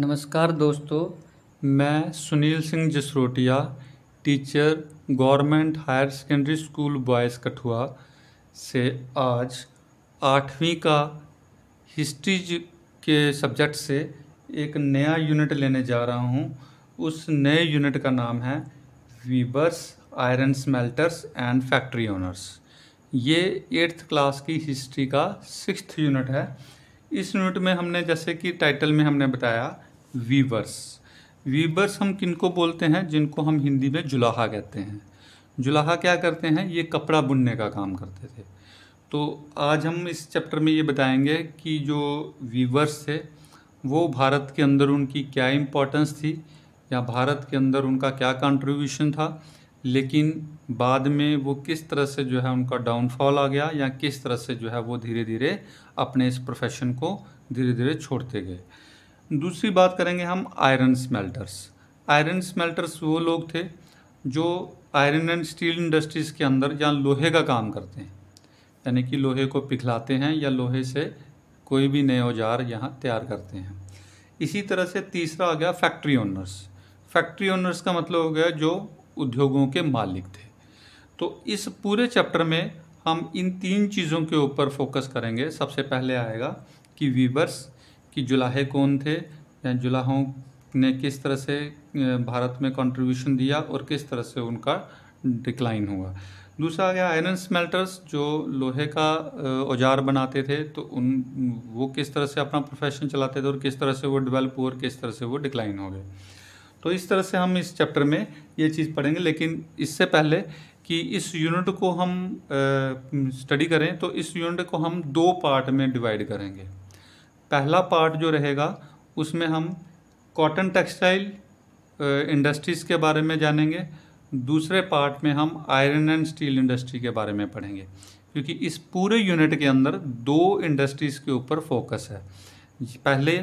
नमस्कार दोस्तों मैं Sunil Singh Jasrotia teacher government higher secondary school boys Kathua से आज आठवीं का हिस्ट्री के सब्जेक्ट से एक नया यूनिट लेने जा रहा हूं उस नए यूनिट का नाम है weavers iron smelters and factory owners ये एट्थ क्लास की हिस्ट्री का सिक्स्थ यूनिट है इस यूनिट में हमने जैसे कि टाइटल में हमने बताया वीवर्स वीवर्स हम किनको बोलते हैं जिनको हम हिंदी में जुलाहा कहते हैं जुलाहा क्या करते हैं ये कपड़ा बुनने का काम करते थे तो आज हम इस चैप्टर में ये बताएंगे कि जो वीवर्स थे वो भारत के अंदर उनकी क्या इम्पोर्टेंस थी या भारत के अंदर उनका क्या कंट्रीब्यूशन था लेकिन बाद में वो किस तरह से जो है उनका डाउनफॉल आ गया या किस तरह से जो है वो धीरे धीरे अपने इस प्रोफेशन को धीरे धीरे छोड़ते गए दूसरी बात करेंगे हम आयरन स्मेल्टर्स आयरन स्मेल्टर्स वो लोग थे जो आयरन एंड स्टील इंडस्ट्रीज़ के अंदर या लोहे का काम करते हैं यानी कि लोहे को पिघलाते हैं या लोहे से कोई भी नए औजार यहाँ तैयार करते हैं इसी तरह से तीसरा आ गया फैक्ट्री ओनर्स फैक्ट्री ओनर्स का मतलब हो गया जो उद्योगों के मालिक थे तो इस पूरे चैप्टर में हम इन तीन चीज़ों के ऊपर फोकस करेंगे सबसे पहले आएगा कि वीवर्स कि जुलाहे कौन थे या जुलाहों ने किस तरह से भारत में कंट्रीब्यूशन दिया और किस तरह से उनका डिक्लाइन हुआ दूसरा आ गया आयरन स्मेल्टर्स जो लोहे का औजार बनाते थे तो उन वो किस तरह से अपना प्रोफेशन चलाते थे और किस तरह से वो डेवलप हुआ और किस तरह से वो डिक्लाइन हो गए तो इस तरह से हम इस चैप्टर में ये चीज़ पढ़ेंगे लेकिन इससे पहले कि इस यूनिट को हम स्टडी करें तो इस यूनिट को हम दो पार्ट में डिवाइड करेंगे पहला पार्ट जो रहेगा उसमें हम कॉटन टेक्सटाइल इंडस्ट्रीज़ के बारे में जानेंगे दूसरे पार्ट में हम आयरन एंड स्टील इंडस्ट्री के बारे में पढ़ेंगे क्योंकि इस पूरे यूनिट के अंदर दो इंडस्ट्रीज़ के ऊपर फोकस है पहले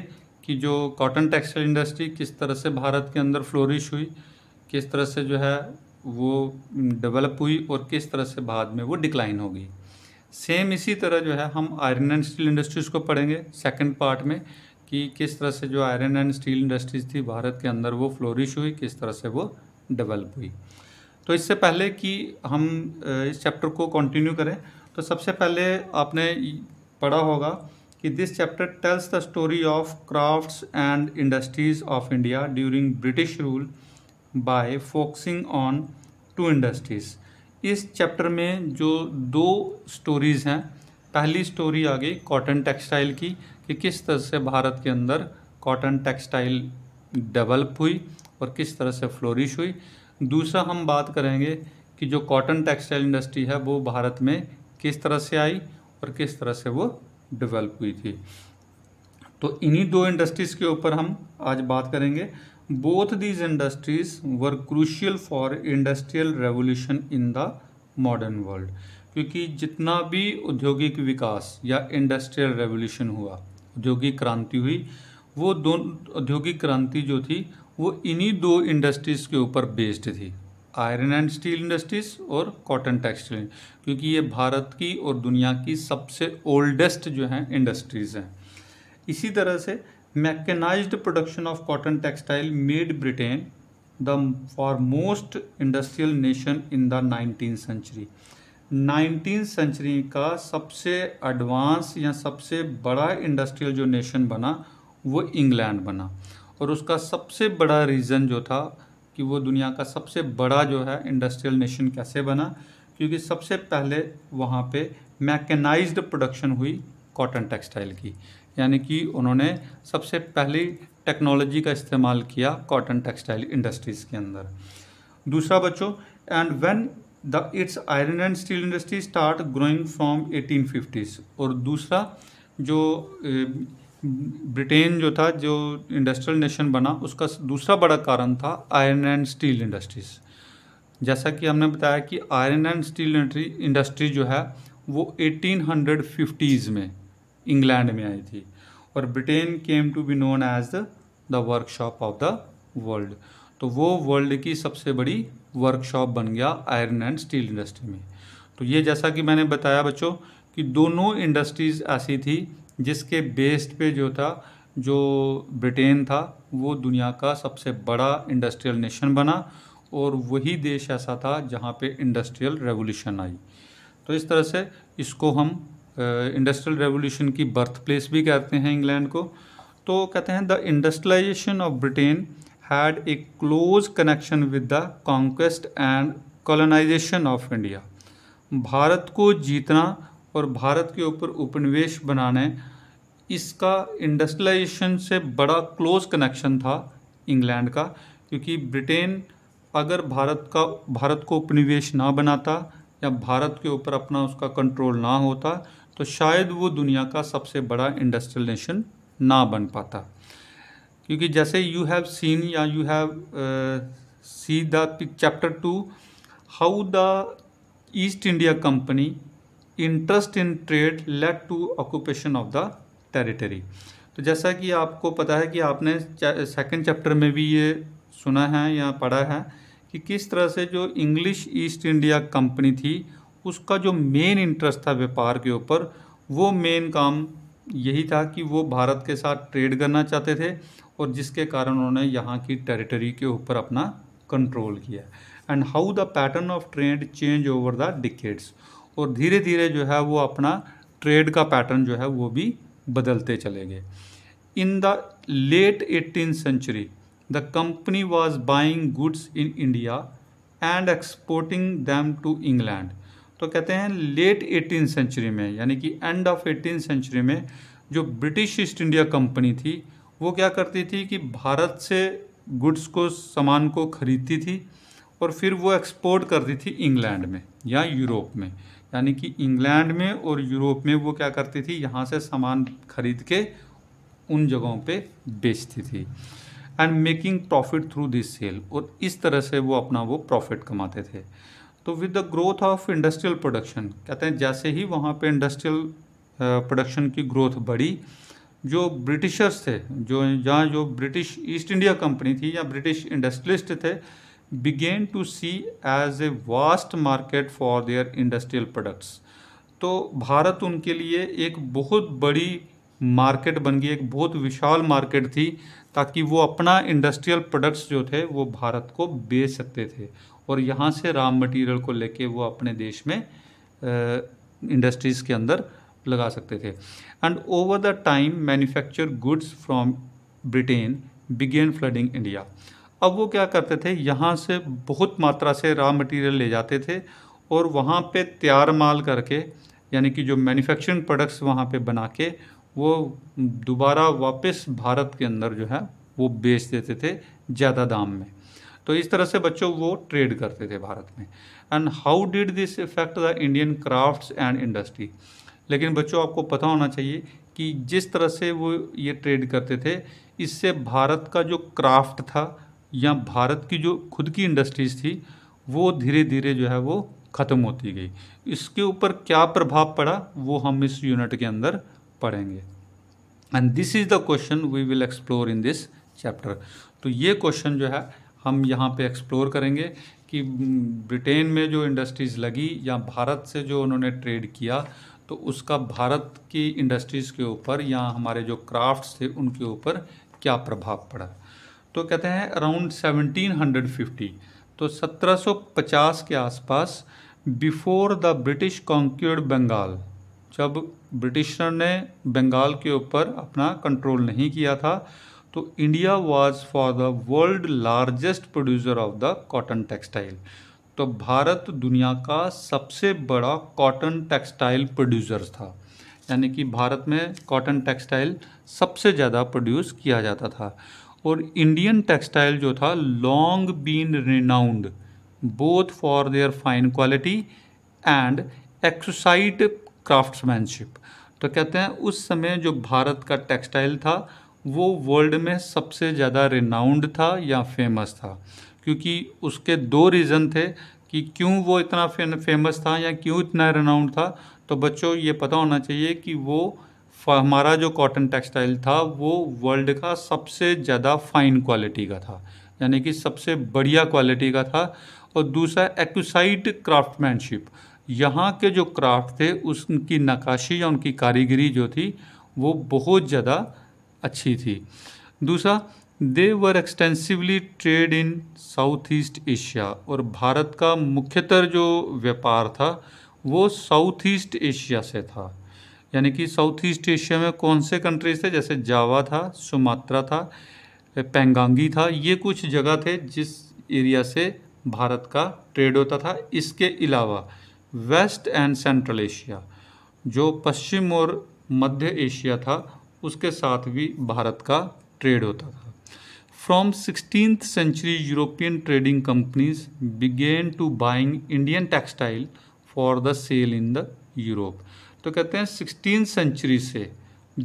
कि जो कॉटन टेक्सटाइल इंडस्ट्री किस तरह से भारत के अंदर फ्लोरिश हुई किस तरह से जो है वो डेवलप हुई और किस तरह से बाद में वो डिक्लाइन हो गई सेम इसी तरह जो है हम आयरन एंड स्टील इंडस्ट्रीज़ को पढ़ेंगे सेकंड पार्ट में कि किस तरह से जो आयरन एंड स्टील इंडस्ट्रीज़ थी भारत के अंदर वो फ्लोरिश हुई किस तरह से वो डेवलप हुई तो इससे पहले कि हम इस चैप्टर को कंटिन्यू करें तो सबसे पहले आपने पढ़ा होगा कि this chapter tells the story of crafts and industries of India during British rule by focusing on two industries इस चैप्टर में जो दो स्टोरीज़ हैं पहली स्टोरी आ गई कॉटन टेक्सटाइल की कि किस तरह से भारत के अंदर कॉटन टेक्सटाइल डेवलप हुई और किस तरह से फ्लोरिश हुई दूसरा हम बात करेंगे कि जो कॉटन टेक्सटाइल इंडस्ट्री है वो भारत में किस तरह से आई और किस तरह से वो डेवलप हुई थी तो इन्हीं दो इंडस्ट्रीज़ के ऊपर हम आज बात करेंगे both these industries were crucial for industrial revolution in the modern world क्योंकि जितना भी औद्योगिक विकास या इंडस्ट्रियल रेवोल्यूशन हुआ औद्योगिक क्रांति हुई वो दो औद्योगिक क्रांति जो थी वो इन्हीं दो इंडस्ट्रीज़ के ऊपर बेस्ड थी आयरन एंड स्टील इंडस्ट्रीज़ और कॉटन टेक्सटाइल क्योंकि ये भारत की और दुनिया की सबसे ओल्डेस्ट जो हैं इंडस्ट्रीज़ हैं इसी तरह से production of cotton textile made Britain the foremost industrial nation in the nineteen century nineteen century का सबसे एडवांस या सबसे बड़ा इंडस्ट्रियल जो नेशन बना वो इंग्लैंड बना और उसका सबसे बड़ा रीज़न जो था कि वो दुनिया का सबसे बड़ा जो है इंडस्ट्रियल नेशन कैसे बना क्योंकि सबसे पहले वहाँ पे मैकेनाइज्ड प्रोडक्शन हुई कॉटन टेक्सटाइल की यानी कि उन्होंने सबसे पहली टेक्नोलॉजी का इस्तेमाल किया कॉटन टेक्सटाइल इंडस्ट्रीज़ के अंदर दूसरा बच्चों and when the it's iron and steel industry start growing from eighteen और दूसरा जो ब्रिटेन जो था जो इंडस्ट्रियल नेशन बना उसका दूसरा बड़ा कारण था आयरन एंड स्टील इंडस्ट्रीज़ जैसा कि हमने बताया कि आयरन एंड स्टील इंडस्ट्री जो है वो 1850s में इंग्लैंड में आई थी और Britain came to be known as the workshop of the world तो वो वर्ल्ड की सबसे बड़ी वर्कशॉप बन गया आयरन एंड स्टील इंडस्ट्री में तो ये जैसा कि मैंने बताया बच्चों कि दोनों इंडस्ट्रीज़ ऐसी थी जिसके बेस्ड पे जो था जो ब्रिटेन था वो दुनिया का सबसे बड़ा इंडस्ट्रियल नेशन बना और वही देश ऐसा था जहाँ पे इंडस्ट्रियल रेवोल्यूशन आई तो इस तरह से इसको हम इंडस्ट्रियल रेवोल्यूशन की बर्थ प्लेस भी कहते हैं इंग्लैंड को तो कहते हैं the industrialization of Britain had a close connection with the conquest and colonization of India Bharat को जीतना और भारत के ऊपर उपनिवेश बनाने इसका इंडस्ट्रलाइजेशन से बड़ा क्लोज कनेक्शन था इंग्लैंड का क्योंकि ब्रिटेन अगर भारत का भारत को उपनिवेश ना बनाता या भारत के ऊपर अपना उसका कंट्रोल ना होता तो शायद वो दुनिया का सबसे बड़ा इंडस्ट्रियल नेशन ना बन पाता क्योंकि जैसे यू हैव सीन या you have see the chapter two how the East India company interest in trade led to occupation of the territory तो जैसा कि आपको पता है कि आपने सेकंड चैप्टर में भी ये सुना है या पढ़ा है कि किस तरह से जो इंग्लिश ईस्ट इंडिया कंपनी थी उसका जो मेन इंटरेस्ट था व्यापार के ऊपर वो मेन काम यही था कि वो भारत के साथ ट्रेड करना चाहते थे और जिसके कारण उन्होंने यहाँ की टेरिटरी के ऊपर अपना कंट्रोल किया and how the pattern of trade change over the decades और धीरे धीरे जो है वो अपना ट्रेड का पैटर्न जो है वो भी बदलते चले गए in the late eighteen century the company was buying goods in India and exporting them to England तो कहते हैं लेट एटीन सेंचुरी में यानी कि एंड ऑफ एटीन सेंचुरी में जो ब्रिटिश ईस्ट इंडिया कंपनी थी वो क्या करती थी कि भारत से गुड्स को सामान को खरीदती थी और फिर वो एक्सपोर्ट करती थी इंग्लैंड में या यूरोप में यानी कि इंग्लैंड में और यूरोप में वो क्या करती थी यहाँ से सामान खरीद के उन जगहों पे बेचती थी and making profit through this sale और इस तरह से वो अपना वो प्रॉफिट कमाते थे तो with the growth of industrial production कहते हैं जैसे ही वहाँ पे इंडस्ट्रियल प्रोडक्शन की ग्रोथ बढ़ी जो ब्रिटिशर्स थे जो जहाँ जो ब्रिटिश ईस्ट इंडिया कंपनी थी या ब्रिटिश इंडस्ट्रियलिस्ट थे begin to see as a vast market for their industrial products तो भारत उनके लिए एक बहुत बड़ी मार्केट बन गई एक बहुत विशाल मार्केट थी ताकि वो अपना इंडस्ट्रियल प्रोडक्ट्स जो थे वो भारत को बेच सकते थे और यहाँ से राम मटेरियल को लेके वो अपने देश में इंडस्ट्रीज़ के अंदर लगा सकते थे and over the time manufacture goods from Britain begin flooding India अब वो क्या करते थे यहाँ से बहुत मात्रा से रॉ मटेरियल ले जाते थे और वहाँ पे तैयार माल करके यानी कि जो मैन्युफैक्चरिंग प्रोडक्ट्स वहाँ पे बना के वो दोबारा वापस भारत के अंदर जो है वो बेच देते थे ज़्यादा दाम में तो इस तरह से बच्चों वो ट्रेड करते थे भारत में and how did this effect the Indian crafts and industry लेकिन बच्चों आपको पता होना चाहिए कि जिस तरह से वो ये ट्रेड करते थे इससे भारत का जो क्राफ्ट था या भारत की जो खुद की इंडस्ट्रीज थी वो धीरे धीरे जो है वो ख़त्म होती गई इसके ऊपर क्या प्रभाव पड़ा वो हम इस यूनिट के अंदर पढ़ेंगे and this is the question we will explore in this chapter तो ये क्वेश्चन जो है हम यहाँ पे एक्सप्लोर करेंगे कि हम्म, ब्रिटेन में जो इंडस्ट्रीज़ लगी या भारत से जो उन्होंने ट्रेड किया तो उसका भारत की इंडस्ट्रीज़ के ऊपर या हमारे जो क्राफ्ट्स थे उनके ऊपर क्या प्रभाव पड़ा तो कहते हैं अराउंड 1750 तो 1750 के आसपास before the British conquered Bengal जब ब्रिटिशर ने बंगाल के ऊपर अपना कंट्रोल नहीं किया था तो India was for the world largest producer of the cotton textile तो भारत दुनिया का सबसे बड़ा कॉटन टेक्सटाइल प्रोड्यूसर था यानी कि भारत में कॉटन टेक्सटाइल सबसे ज़्यादा प्रोड्यूस किया जाता था और इंडियन टेक्सटाइल जो था long been renowned both for their fine quality and exquisite craftsmanship तो कहते हैं उस समय जो भारत का टेक्सटाइल था वो वर्ल्ड में सबसे ज़्यादा रिनाउंड था या फेमस था क्योंकि उसके दो रीज़न थे कि क्यों वो इतना फेमस था या क्यों इतना रिनाउंड था तो बच्चों ये पता होना चाहिए कि वो हमारा जो कॉटन टेक्सटाइल था वो वर्ल्ड का सबसे ज़्यादा फाइन क्वालिटी का था यानी कि सबसे बढ़िया क्वालिटी का था और दूसरा एक्साइट क्राफ्टमैनशिप यहाँ के जो क्राफ्ट थे उसकी नक्काशी या उनकी कारीगरी जो थी वो बहुत ज़्यादा अच्छी थी दूसरा they were extensively trade in South East Asia और भारत का मुख्यतर जो व्यापार था वो साउथ ईस्ट एशिया से था यानी कि साउथ ईस्ट एशिया में कौन से कंट्रीज थे जैसे जावा था सुमात्रा था पेंगांगी था ये कुछ जगह थे जिस एरिया से भारत का ट्रेड होता था इसके अलावा वेस्ट एंड सेंट्रल एशिया जो पश्चिम और मध्य एशिया था उसके साथ भी भारत का ट्रेड होता था from sixteen century European trading companies begin to buying Indian textile for the sale in the Europe तो कहते हैं सिक्सटीन सेंचुरी से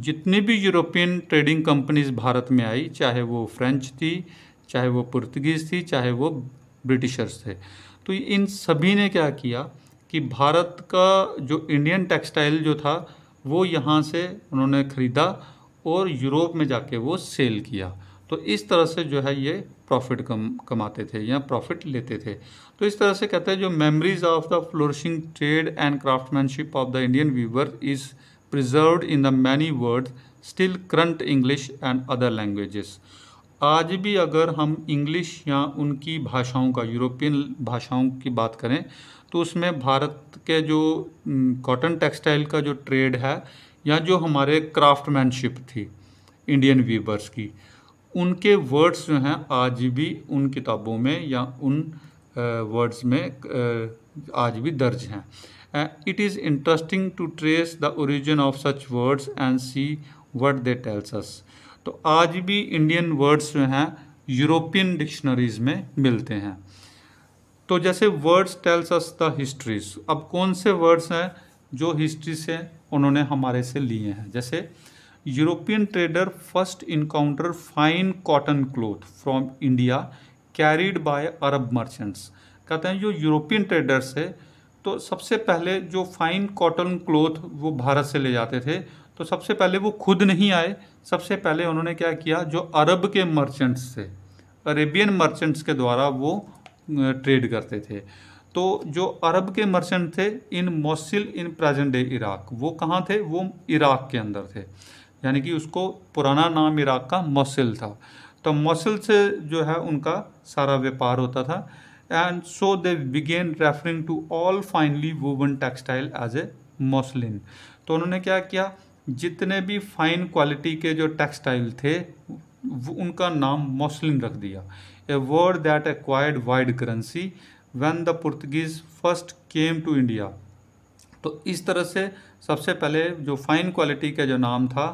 जितनी भी यूरोपियन ट्रेडिंग कंपनीज भारत में आई चाहे वो फ्रेंच थी चाहे वो पुर्तगीज़ थी चाहे वो ब्रिटिशर्स थे तो इन सभी ने क्या किया कि भारत का जो इंडियन टेक्सटाइल जो था वो यहाँ से उन्होंने ख़रीदा और यूरोप में जाके वो सेल किया तो इस तरह से जो है ये प्रॉफिट कम कमाते थे या प्रॉफिट लेते थे तो इस तरह से कहते हैं जो memories of the flourishing trade and craftmanship of the Indian weaver is preserve in the many word still current English and other languages आज भी अगर हम इंग्लिश या उनकी भाषाओं का यूरोपियन भाषाओं की बात करें तो उसमें भारत के जो कॉटन टेक्सटाइल का जो ट्रेड है या जो हमारे क्राफ्टमैनशिप थी इंडियन वीबर्स की उनके वर्ड्स जो हैं आज भी उन किताबों में या उन वर्ड्स में आज भी दर्ज हैं it is interesting to trace the origin of such words and see word they tells us तो आज भी इंडियन वर्ड्स जो हैं यूरोपियन डिक्शनरीज में मिलते हैं तो जैसे words tells us the histories अब कौन से वर्ड्स हैं जो हिस्ट्री से उन्होंने हमारे से लिए हैं जैसे European trader first encounter fine cotton cloth from India carried by Arab merchants कहते हैं जो यूरोपियन ट्रेडर्स है तो सबसे पहले जो फाइन कॉटन क्लोथ वो भारत से ले जाते थे तो सबसे पहले वो खुद नहीं आए सबसे पहले उन्होंने क्या किया जो अरब के मर्चेंट्स थे अरेबियन मर्चेंट्स के द्वारा वो ट्रेड करते थे तो जो अरब के मर्चेंट थे in Mosul in present day Iraq वो कहाँ थे वो इराक के अंदर थे यानी कि उसको पुराना नाम इराक का मोसिल था तो मोसिल से जो है उनका सारा व्यापार होता था and so they begin referring to all finely woven textile as a muslin तो उन्होंने क्या किया जितने भी फाइन क्वालिटी के जो टेक्सटाइल थे उनका नाम मोसलिन रख दिया a word that acquired wide currency when the Portuguese first came to India. तो इस तरह से सबसे पहले जो फाइन क्वालिटी का जो नाम था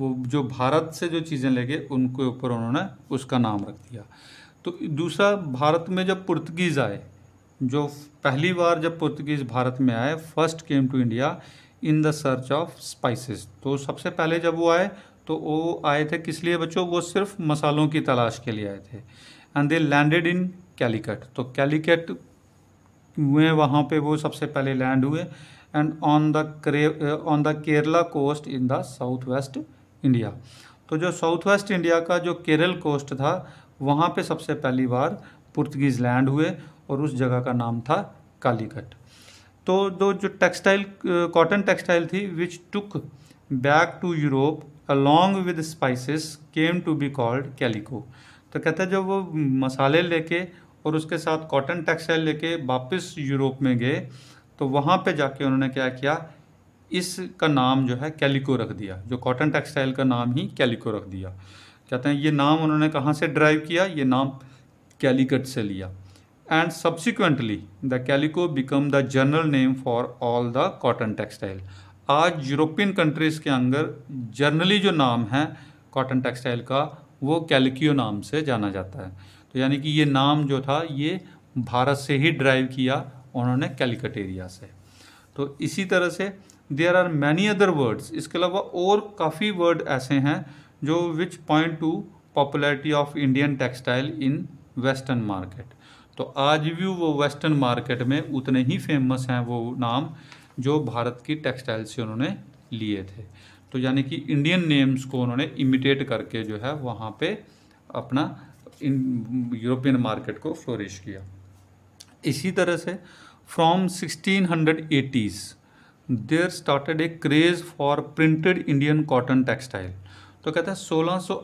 वो जो भारत से जो चीज़ें लेके उनके ऊपर उन्होंने उसका नाम रख दिया तो दूसरा भारत में जब पुर्तगीज़ आए जो पहली बार जब पुर्तगीज़ भारत में आए first came to India in the search of spices तो सबसे पहले जब वो आए तो वो आए थे किस लिए बच्चों वो सिर्फ मसालों की तलाश के लिए आए थे and they landed in Calicut तो कैलिकट हुए वहाँ पे वो सबसे पहले लैंड हुए एंड ऑन द करे on the Kerala coast in the south west India तो जो साउथ वेस्ट इंडिया का जो केरल कोस्ट था वहाँ पे सबसे पहली बार पुर्तगीज़ लैंड हुए और उस जगह का नाम था कालीकट तो दो जो टेक्सटाइल कॉटन टेक्सटाइल थी which took back to Europe along with spices came to be called calico तो कहते हैं जब वो मसाले लेके और उसके साथ कॉटन टेक्सटाइल लेके वापस यूरोप में गए तो वहाँ पे जाके उन्होंने क्या किया इसका नाम जो है कैलिको रख दिया जो कॉटन टेक्सटाइल का नाम ही कैलिको रख दिया कहते हैं ये नाम उन्होंने कहाँ से ड्राइव किया ये नाम कैलिकट से लिया and subsequently the calico become the general name for all the cotton textile आज यूरोपियन कंट्रीज़ के अंदर जनरली जो नाम है कॉटन टेक्सटाइल का वो कैलकियो नाम से जाना जाता है तो यानी कि ये नाम जो था ये भारत से ही ड्राइव किया उन्होंने कैलिकट एरिया से तो इसी तरह से there are many other words इसके अलावा और काफ़ी वर्ड ऐसे हैं जो which point to popularity of Indian textile in western market तो आज भी वो वेस्टर्न मार्केट में उतने ही फेमस हैं वो नाम जो भारत की टेक्सटाइल से उन्होंने लिए थे तो यानी कि इंडियन नेम्स को उन्होंने इमिटेट करके जो है वहाँ पे अपना इन यूरोपियन मार्केट को फ्लोरिश किया इसी तरह से from 1680s there started a craze for printed Indian cotton textile तो कहते हैं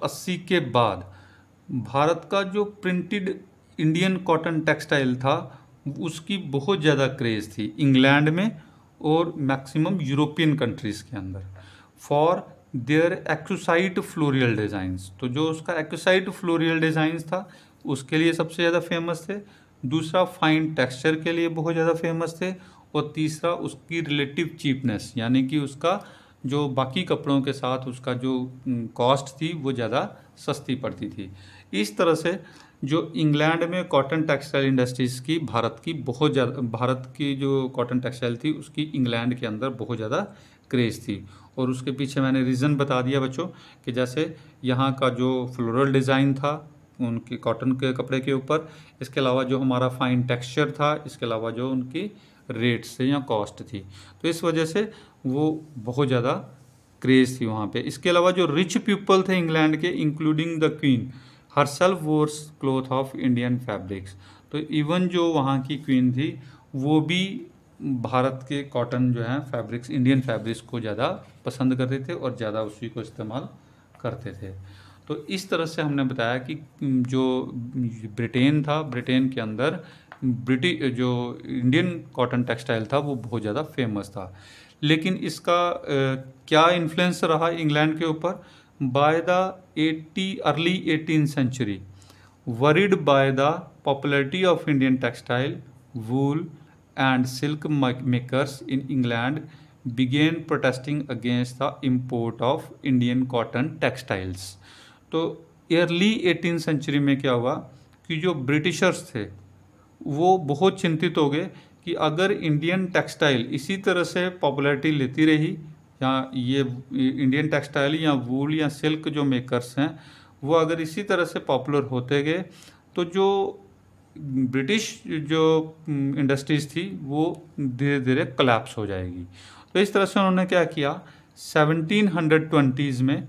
1680 के बाद भारत का जो प्रिंटेड इंडियन कॉटन टेक्सटाइल था उसकी बहुत ज़्यादा क्रेज़ थी इंग्लैंड में और मैक्सिमम यूरोपियन कंट्रीज़ के अंदर for their exotic floral designs तो जो उसका एक्साइट फ्लोरियल डिज़ाइंस था उसके लिए सबसे ज़्यादा फेमस थे दूसरा फाइन टेक्सचर के लिए बहुत ज़्यादा फेमस थे और तीसरा उसकी रिलेटिव चीपनेस यानी कि उसका जो बाकी कपड़ों के साथ उसका जो कॉस्ट थी वो ज़्यादा सस्ती पड़ती थी इस तरह से जो इंग्लैंड में कॉटन टेक्सटाइल इंडस्ट्रीज़ की भारत की बहुत ज़्यादा भारत की जो कॉटन टेक्सटाइल थी उसकी इंग्लैंड के अंदर बहुत ज़्यादा क्रेज़ थी और उसके पीछे मैंने रीज़न बता दिया बच्चों कि जैसे यहाँ का जो फ्लोरल डिज़ाइन था उनके कॉटन के कपड़े के ऊपर इसके अलावा जो हमारा फाइन टेक्सचर था इसके अलावा जो उनकी रेट्स या कॉस्ट थी तो इस वजह से वो बहुत ज़्यादा क्रेज़ थी वहाँ पे इसके अलावा जो रिच पीपल थे इंग्लैंड के including the queen herself wore cloth of Indian fabrics तो इवन जो वहाँ की क्वीन थी वो भी भारत के कॉटन जो हैं फैब्रिक्स इंडियन फैब्रिक्स को ज़्यादा पसंद करते थे और ज़्यादा उसी को इस्तेमाल करते थे तो इस तरह से हमने बताया कि जो ब्रिटेन था ब्रिटेन के अंदर ब्रिटिश जो इंडियन कॉटन टेक्सटाइल था वो बहुत ज़्यादा फेमस था लेकिन इसका क्या इन्फ्लुएंस रहा इंग्लैंड के ऊपर by the eighty early eighteen century worried by the popularity of Indian textile wool and silk makers in England began protesting against the import of Indian cotton textiles. तो early eighteen century में क्या हुआ कि जो Britishers थे वो बहुत चिंतित हो गए कि अगर इंडियन टेक्सटाइल इसी तरह से पॉपुलैरिटी लेती रही या ये इंडियन टेक्सटाइल या वूल या सिल्क जो मेकर्स हैं वो अगर इसी तरह से पॉपुलर होते गए तो जो ब्रिटिश जो इंडस्ट्रीज़ थी वो धीरे धीरे कलेप्स हो जाएगी तो इस तरह से उन्होंने क्या किया सेवनटीन हंड्रेड ट्वेंटीज़ में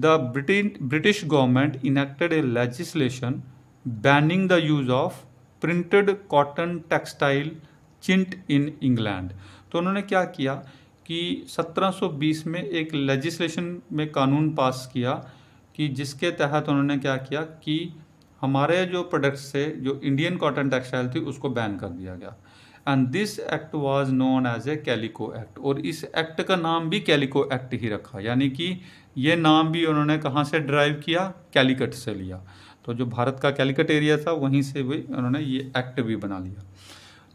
the British British government enacted a legislation banning the use of printed cotton textile chintz in England तो उन्होंने क्या किया कि 1720 में एक लेजिस्लेशन में कानून पास किया कि जिसके तहत उन्होंने क्या किया कि हमारे जो प्रोडक्ट्स से जो इंडियन कॉटन टेक्सटाइल थी उसको बैन कर दिया गया and this act was known as a calico act और इस एक्ट का नाम भी कैलिको एक्ट ही रखा यानी कि ये नाम भी उन्होंने कहाँ से ड्राइव किया कैलिकट से लिया तो जो भारत का कैलिकट एरिया था वहीं से भी उन्होंने ये एक्ट भी बना लिया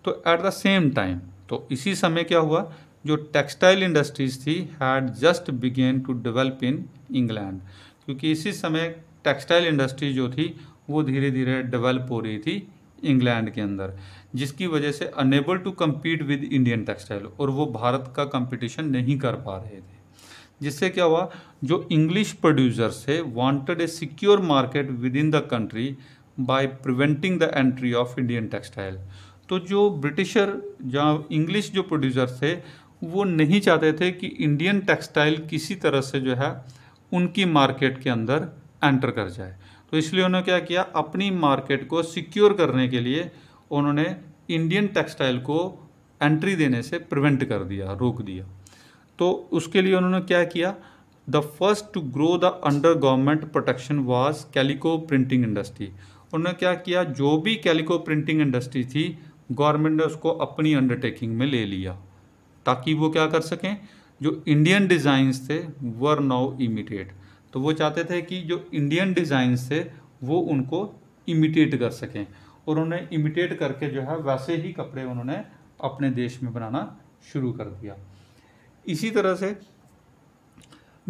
तो एट द सेम टाइम तो इसी समय क्या हुआ जो टेक्सटाइल इंडस्ट्रीज थी had just begin to develop in England क्योंकि इसी समय टेक्सटाइल इंडस्ट्री जो थी वो धीरे धीरे डेवलप हो रही थी इंग्लैंड के अंदर जिसकी वजह से enable to compete with Indian textile और वो भारत का कंपटीशन नहीं कर पा रहे थे जिससे क्या हुआ जो इंग्लिश प्रोड्यूसर्स थे wanted a secure market within the country by preventing the entry of Indian textile तो जो ब्रिटिशर जहाँ इंग्लिश जो प्रोड्यूसर थे वो नहीं चाहते थे कि इंडियन टेक्सटाइल किसी तरह से जो है उनकी मार्केट के अंदर एंटर कर जाए तो इसलिए उन्होंने क्या किया अपनी मार्केट को सिक्योर करने के लिए उन्होंने इंडियन टेक्सटाइल को एंट्री देने से प्रिवेंट कर दिया रोक दिया तो उसके लिए उन्होंने क्या किया the first to grow the under government protection was calico printing industry उन्होंने क्या किया जो भी कैलिको प्रिंटिंग इंडस्ट्री थी गवर्नमेंट ने उसको अपनी अंडरटेकिंग में ले लिया ताकि वो क्या कर सकें जो इंडियन डिज़ाइंस थे वर नाउ इमिटेड तो वो चाहते थे कि जो इंडियन डिज़ाइंस थे वो उनको इमिटेट कर सकें और उन्हें इमिटेट करके जो है वैसे ही कपड़े उन्होंने अपने देश में बनाना शुरू कर दिया इसी तरह से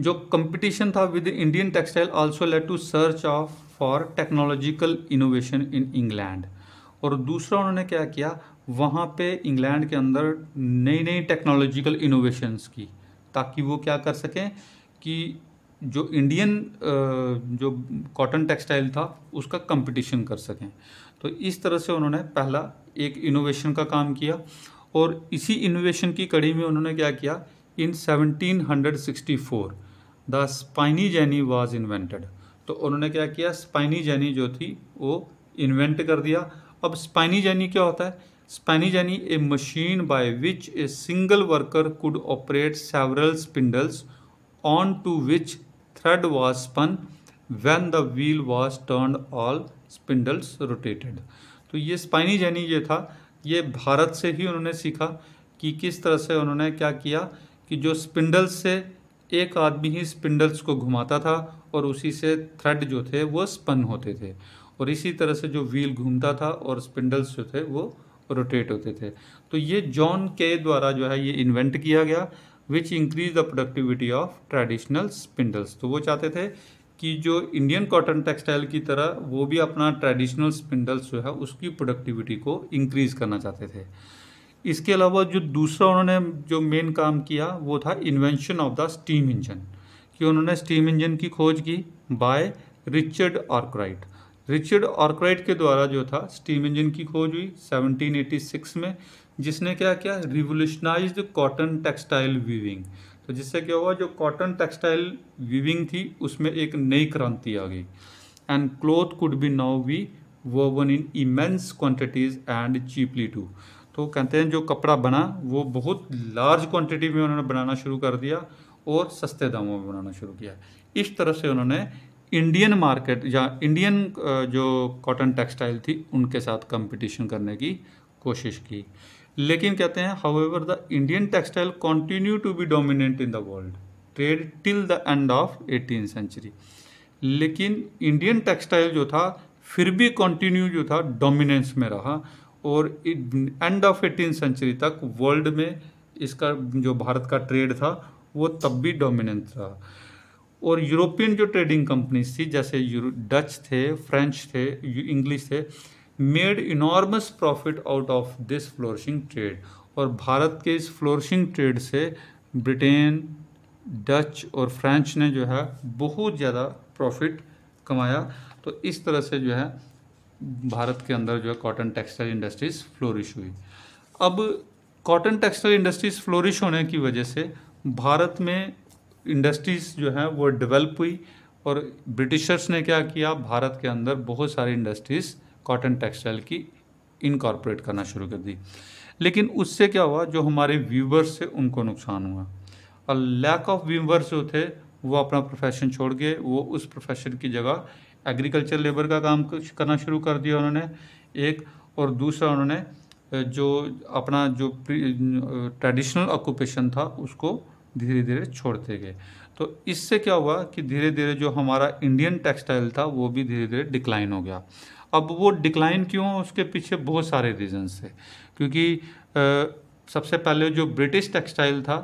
जो कंपटीशन था with Indian textile also led to search of for technological innovation in England और दूसरा उन्होंने क्या किया वहाँ पे इंग्लैंड के अंदर नई नई टेक्नोलॉजिकल इनोवेशंस की ताकि वो क्या कर सकें कि जो इंडियन जो कॉटन टेक्सटाइल था उसका कंपटीशन कर सकें तो इस तरह से उन्होंने पहला एक इनोवेशन का काम किया और इसी इनोवेशन की कड़ी में उन्होंने क्या किया in 1764 the spinning jenny was invented तो उन्होंने क्या किया स्पाइनी जैनी जो थी वो इन्वेंट कर दिया अब स्पाइनी जैनी क्या होता है spinning jenny a machine by which a single worker could operate several spindles on to which thread was spun when the wheel was turned all spindles rotated तो ये स्पाइनी जेनी ये था ये भारत से ही उन्होंने सीखा कि किस तरह से उन्होंने क्या किया कि जो स्पिंडल्स से एक आदमी ही स्पिंडल्स को घुमाता था और उसी से थ्रेड जो थे वो स्पन होते थे और इसी तरह से जो व्हील घूमता था और स्पिंडल्स जो थे वो रोटेट होते थे तो ये जॉन के द्वारा जो है ये इन्वेंट किया गया which increase the productivity of traditional spindles तो वो चाहते थे कि जो इंडियन कॉटन टेक्सटाइल की तरह वो भी अपना ट्रेडिशनल स्पिंडल्स जो है उसकी प्रोडक्टिविटी को इंक्रीज करना चाहते थे इसके अलावा जो दूसरा उन्होंने जो मेन काम किया वो था invention of the steam engine कि उन्होंने स्टीम इंजन की खोज की by Richard Arkwright Richard Arkwright के द्वारा जो था स्टीम इंजन की खोज हुई 1786 में जिसने क्या किया रिवोल्यूशनाइज कॉटन टेक्सटाइल वीविंग तो जिससे क्या हुआ जो कॉटन टेक्सटाइल वीविंग थी उसमें एक नई क्रांति आ गई and cloth could be now be woven in immense quantities and cheaply too तो कहते हैं जो कपड़ा बना वो बहुत लार्ज क्वांटिटी में उन्होंने बनाना शुरू कर दिया और सस्ते दामों में बनाना शुरू किया इस तरह से उन्होंने इंडियन मार्केट या इंडियन जो कॉटन टेक्सटाइल थी उनके साथ कंपटीशन करने की कोशिश की लेकिन कहते हैं however the Indian textile continue to be dominant in the world trade till the end of eighteen century लेकिन इंडियन टेक्सटाइल जो था फिर भी कॉन्टिन्यू जो था डोमिनेंस में रहा और एंड ऑफ एटीन सेंचुरी तक वर्ल्ड में इसका जो भारत का ट्रेड था वो तब भी डोमिनेंट रहा और यूरोपियन जो ट्रेडिंग कंपनीज थी जैसे डच थे फ्रेंच थे इंग्लिश थे made enormous profit out of this flourishing trade और भारत के इस फ्लोरिशिंग ट्रेड से ब्रिटेन डच और फ्रेंच ने जो है बहुत ज़्यादा प्रॉफिट कमाया तो इस तरह से जो है भारत के अंदर जो है कॉटन टेक्सटाइल इंडस्ट्रीज़ फ्लोरिश हुई अब कॉटन टेक्सटाइल इंडस्ट्रीज़ फ्लोरिश होने की वजह से भारत में इंडस्ट्रीज़ जो है वो डेवलप हुई और ब्रिटिशर्स ने क्या किया भारत के अंदर बहुत सारी इंडस्ट्रीज़ कॉटन टेक्सटाइल की इनकॉर्पोरेट करना शुरू कर दी लेकिन उससे क्या हुआ जो हमारे व्यूवर्स थे उनको नुकसान हुआ और लैक ऑफ व्यूवर्स जो थे वो अपना प्रोफेशन छोड़ गए वो उस प्रोफेशन की जगह एग्रीकल्चर लेबर का काम करना शुरू कर दिया उन्होंने एक और दूसरा उन्होंने जो अपना जो ट्रेडिशनल ऑक्यूपेशन था उसको धीरे धीरे छोड़ते गए तो इससे क्या हुआ कि धीरे धीरे जो हमारा इंडियन टेक्सटाइल था वो भी धीरे धीरे डिक्लाइन हो गया अब वो डिक्लाइन क्यों उसके पीछे बहुत सारे रीज़न्स थे क्योंकि आ, सबसे पहले जो ब्रिटिश टेक्सटाइल था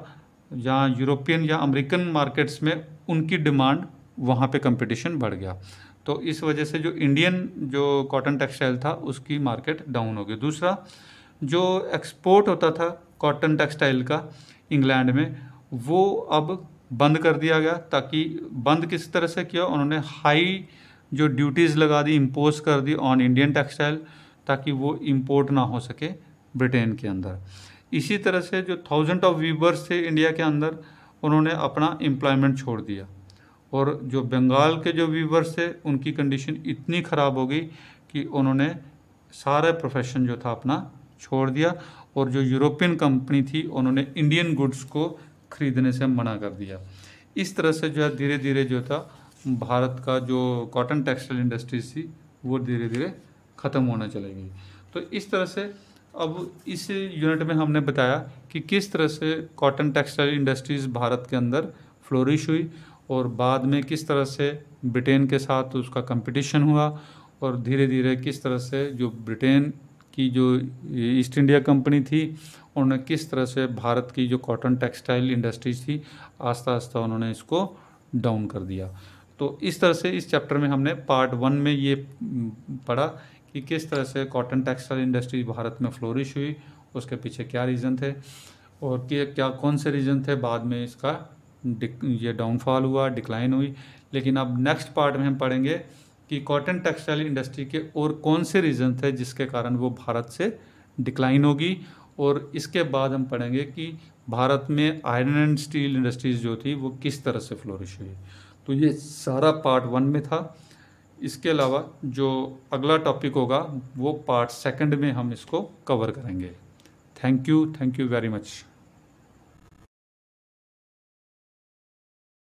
जहाँ यूरोपियन या अमेरिकन मार्केट्स में उनकी डिमांड वहाँ पे कंपटीशन बढ़ गया तो इस वजह से जो इंडियन जो कॉटन टेक्सटाइल था उसकी मार्केट डाउन हो गई दूसरा जो एक्सपोर्ट होता था कॉटन टेक्सटाइल का इंग्लैंड में वो अब बंद कर दिया गया ताकि बंद किस तरह से किया उन्होंने हाई जो ड्यूटीज़ लगा दी इम्पोज कर दी ऑन इंडियन टेक्सटाइल ताकि वो इम्पोर्ट ना हो सके ब्रिटेन के अंदर इसी तरह से जो थाउजेंड ऑफ वीबर्स थे इंडिया के अंदर उन्होंने अपना एम्प्लॉयमेंट छोड़ दिया और जो बंगाल के जो वीवर्स थे उनकी कंडीशन इतनी ख़राब हो गई कि उन्होंने सारा प्रोफेशन जो था अपना छोड़ दिया और जो यूरोपियन कंपनी थी उन्होंने इंडियन गुड्स को ख़रीदने से मना कर दिया इस तरह से जो है धीरे धीरे जो था भारत का जो कॉटन टेक्सटाइल इंडस्ट्रीज थी वो धीरे धीरे ख़त्म होना चली गई तो इस तरह से अब इस यूनिट में हमने बताया कि किस तरह से कॉटन टेक्सटाइल इंडस्ट्रीज़ भारत के अंदर फ्लोरिश हुई और बाद में किस तरह से ब्रिटेन के साथ उसका कंपटीशन हुआ और धीरे धीरे किस तरह से जो ब्रिटेन की जो ईस्ट इंडिया कंपनी थी उन्होंने किस तरह से भारत की जो कॉटन टेक्सटाइल इंडस्ट्रीज थी आस्ता आस्ता उन्होंने इसको डाउन कर दिया तो इस तरह से इस चैप्टर में हमने पार्ट वन में ये हम्म, पढ़ा कि किस तरह से कॉटन टेक्सटाइल इंडस्ट्री भारत में फ्लोरिश हुई उसके पीछे क्या रीज़न थे और क्या क्या कौन से रीज़न थे बाद में इसका ये डाउनफॉल हुआ डिक्लाइन हुई लेकिन अब नेक्स्ट पार्ट में हम पढ़ेंगे कि कॉटन टेक्सटाइल इंडस्ट्री के और कौन से रीज़न थे जिसके कारण वो भारत से डिक्लाइन होगी और इसके बाद हम पढ़ेंगे कि भारत में आयरन एंड स्टील इंडस्ट्रीज़ जो थी वो किस तरह से फ्लोरिश हुई तो ये सारा पार्ट वन में था इसके अलावा जो अगला टॉपिक होगा वो पार्ट सेकंड में हम इसको कवर करेंगे thank you thank you very much